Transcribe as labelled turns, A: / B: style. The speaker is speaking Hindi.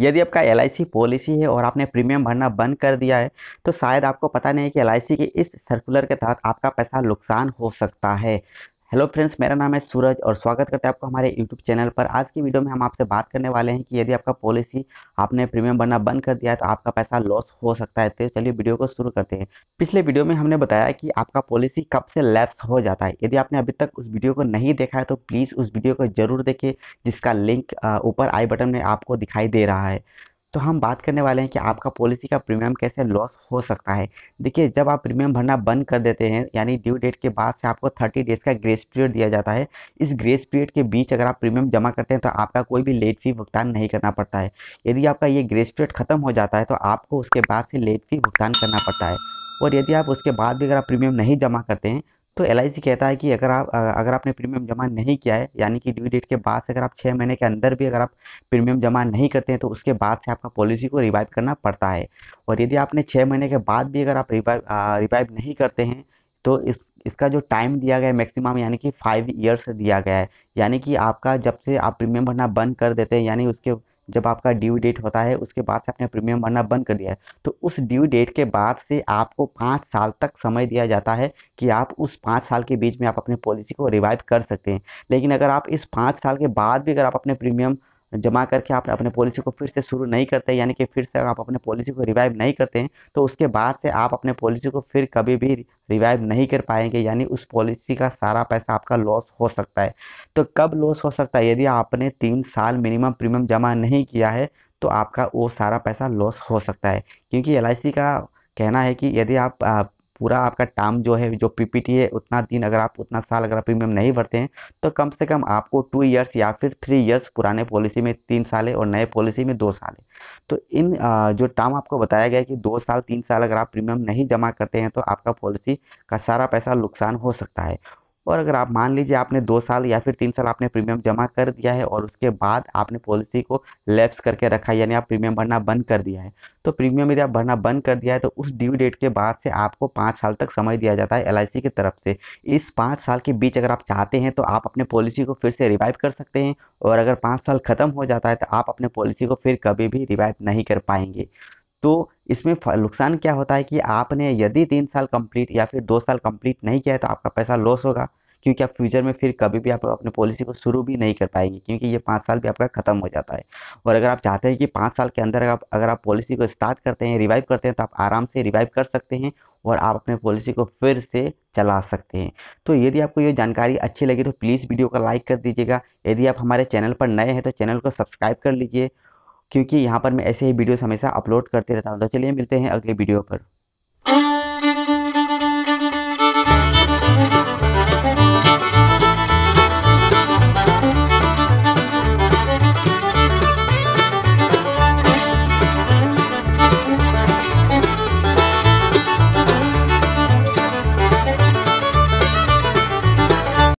A: यदि आपका एल पॉलिसी है और आपने प्रीमियम भरना बंद कर दिया है तो शायद आपको पता नहीं है कि एल के इस सर्कुलर के तहत आपका पैसा नुकसान हो सकता है हेलो फ्रेंड्स मेरा नाम है सूरज और स्वागत करते हैं आपको हमारे यूट्यूब चैनल पर आज की वीडियो में हम आपसे बात करने वाले हैं कि यदि आपका पॉलिसी आपने प्रीमियम भरना बंद कर दिया है तो आपका पैसा लॉस हो सकता है तो चलिए वीडियो को शुरू करते हैं पिछले वीडियो में हमने बताया कि आपका पॉलिसी कब से लैप्स हो जाता है यदि आपने अभी तक उस वीडियो को नहीं देखा है तो प्लीज़ उस वीडियो को जरूर देखें जिसका लिंक ऊपर आई बटन में आपको दिखाई दे रहा है तो हम बात करने वाले हैं कि आपका पॉलिसी का प्रीमियम कैसे लॉस हो सकता है देखिए जब आप प्रीमियम भरना बंद कर देते हैं यानी ड्यू डेट के बाद से आपको थर्टी डेज का ग्रेस पीरियड दिया जाता है इस ग्रेस पीरियड के बीच अगर आप प्रीमियम जमा करते हैं तो आपका कोई भी लेट फी भुगतान नहीं करना पड़ता है यदि आपका ये ग्रेस पीरियड खत्म हो जाता है तो आपको उसके बाद से लेट फी भुगतान करना पड़ता है और यदि आप उसके बाद भी अगर आप प्रीमियम नहीं जमा करते हैं तो एल कहता है कि अगर आप अगर आपने प्रीमियम जमा नहीं किया है यानी कि ड्यू डेट के बाद से अगर आप छः महीने के अंदर भी अगर आप प्रीमियम जमा नहीं करते हैं तो उसके बाद से आपका पॉलिसी को रिवाइव करना पड़ता है और यदि आपने छः महीने के बाद भी अगर आप रिवाइव रिवाइव नहीं करते हैं तो इस इसका जो टाइम दिया गया है मैक्सिमम यानी कि फाइव ईयर्स दिया गया है यानी कि आपका जब से आप प्रीमियम भरना बंद कर देते हैं यानी उसके जब आपका ड्यू डेट होता है उसके बाद से आपने प्रीमियम भरना बंद कर दिया है तो उस ड्यू डेट के बाद से आपको पाँच साल तक समय दिया जाता है कि आप उस पाँच साल के बीच में आप अपनी पॉलिसी को रिवाइव कर सकते हैं लेकिन अगर आप इस पाँच साल के बाद भी अगर आप अपने प्रीमियम जमा करके आप अपने पॉलिसी को फिर से शुरू नहीं करते यानी कि फिर से आप अपने पॉलिसी को रिवाइव नहीं करते हैं तो उसके बाद से आप अपने पॉलिसी को फिर कभी भी रिवाइव नहीं कर पाएंगे यानी उस पॉलिसी का सारा पैसा आपका लॉस हो सकता है तो कब लॉस हो सकता है यदि आपने तीन साल मिनिमम प्रीमियम जमा नहीं किया है तो आपका वो सारा पैसा लॉस हो सकता है क्योंकि एल का कहना है कि यदि आप पूरा आपका टर्म जो है जो पीपीटी है उतना दिन अगर आप उतना साल अगर प्रीमियम नहीं भरते हैं तो कम से कम आपको टू इयर्स या फिर थ्री इयर्स पुराने पॉलिसी में तीन साल है और नए पॉलिसी में दो साल है तो इन जो टर्म आपको बताया गया कि दो साल तीन साल अगर आप प्रीमियम नहीं जमा करते हैं तो आपका पॉलिसी का सारा पैसा नुकसान हो सकता है और अगर आप मान लीजिए आपने दो साल या फिर तीन साल आपने प्रीमियम जमा कर दिया है और उसके बाद आपने पॉलिसी को लेप्स करके रखा है यानी आप प्रीमियम भरना बंद कर दिया है तो प्रीमियम यदि आप भरना बंद कर दिया है तो उस ड्यू डेट के बाद से आपको पाँच साल तक समय दिया जाता है एल की तरफ से इस पाँच साल के बीच अगर आप चाहते हैं तो आप अपने पॉलिसी को फिर से रिवाइव कर सकते हैं और अगर पाँच साल ख़त्म हो जाता है तो आप अपने पॉलिसी को फिर कभी भी रिवाइव नहीं कर पाएंगे तो इसमें नुकसान क्या होता है कि आपने यदि तीन साल कंप्लीट या फिर दो साल कंप्लीट नहीं किया है तो आपका पैसा लॉस होगा क्योंकि आप फ्यूचर में फिर कभी भी आप अपने पॉलिसी को शुरू भी नहीं कर पाएंगे क्योंकि ये पाँच साल भी आपका ख़त्म हो जाता है और अगर आप चाहते हैं कि पाँच साल के अंदर आप अगर आप पॉलिसी को स्टार्ट करते हैं रिवाइव करते हैं तो आप आराम से रिवाइव कर सकते हैं और आप अपने पॉलिसी को फिर से चला सकते हैं तो यदि आपको ये जानकारी अच्छी लगी तो प्लीज़ वीडियो को लाइक कर दीजिएगा यदि आप हमारे चैनल पर नए हैं तो चैनल को सब्सक्राइब कर लीजिए क्योंकि यहाँ पर मैं ऐसे ही वीडियोस हमेशा अपलोड करते रहता हूँ तो चलिए मिलते हैं अगले वीडियो पर